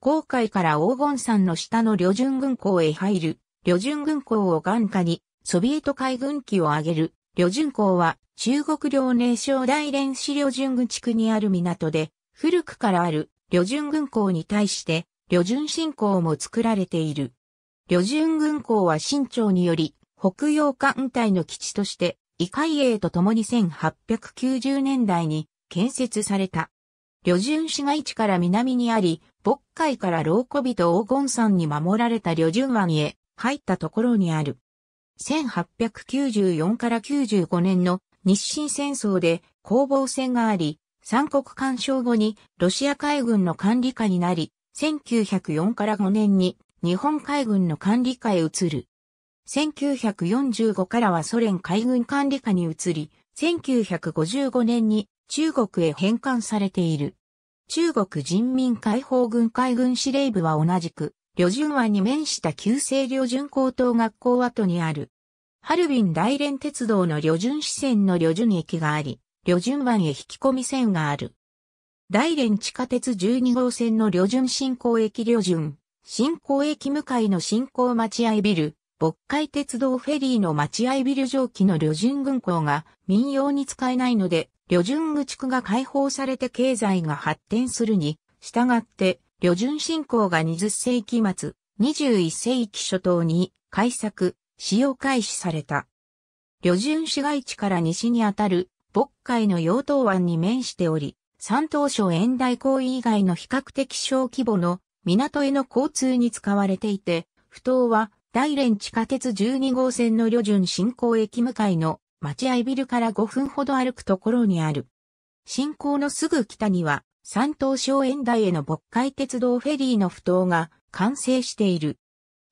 航海から黄金山の下の旅順軍港へ入る、旅順軍港を眼下に、ソビエト海軍機を挙げる、旅順港は、中国領寧省大連市旅順軍地区にある港で、古くからある旅順軍港に対して、旅順新港も作られている。旅順軍港は新朝により、北洋艦隊の基地として、異海英と共に1890年代に建設された。旅順市街地から南にあり、北海から老古人黄金山に守られた旅順湾へ入ったところにある。1894から95年の日清戦争で攻防戦があり、三国干渉後にロシア海軍の管理下になり、1904から5年に日本海軍の管理下へ移る。1945からはソ連海軍管理下に移り、1955年に中国へ返還されている。中国人民解放軍海軍司令部は同じく、旅順湾に面した旧制旅順高等学校跡にある。ハルビン大連鉄道の旅順支線の旅順駅があり、旅順湾へ引き込み線がある。大連地下鉄12号線の旅順新港駅旅順、新港駅向かいの新港待合ビル、渤海鉄道フェリーの待合ビル蒸気の旅順軍港が民用に使えないので、旅順愚地が解放されて経済が発展するに、従って、旅順振興が20世紀末、21世紀初頭に開作、使用開始された。旅順市街地から西にあたる、渤海の洋島湾に面しており、山東省遠大行為以外の比較的小規模の港への交通に使われていて、不当は大連地下鉄12号線の旅順新港駅向かいの待合ビルから5分ほど歩くところにある。新港のすぐ北には、山東省園台への北海鉄道フェリーの不頭が完成している。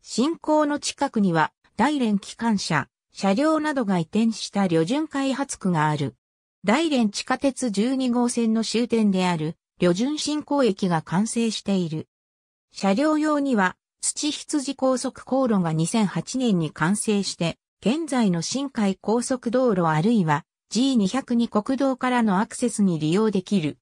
新港の近くには、大連機関車、車両などが移転した旅順開発区がある。大連地下鉄12号線の終点である、旅順新港駅が完成している。車両用には、土羊高速航路が2008年に完成して、現在の新海高速道路あるいは G202 国道からのアクセスに利用できる。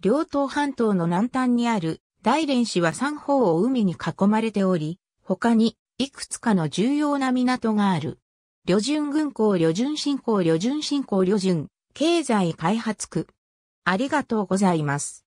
両島半島の南端にある大連市は三方を海に囲まれており、他にいくつかの重要な港がある。旅順軍港旅順振興旅順振興旅順経済開発区。ありがとうございます。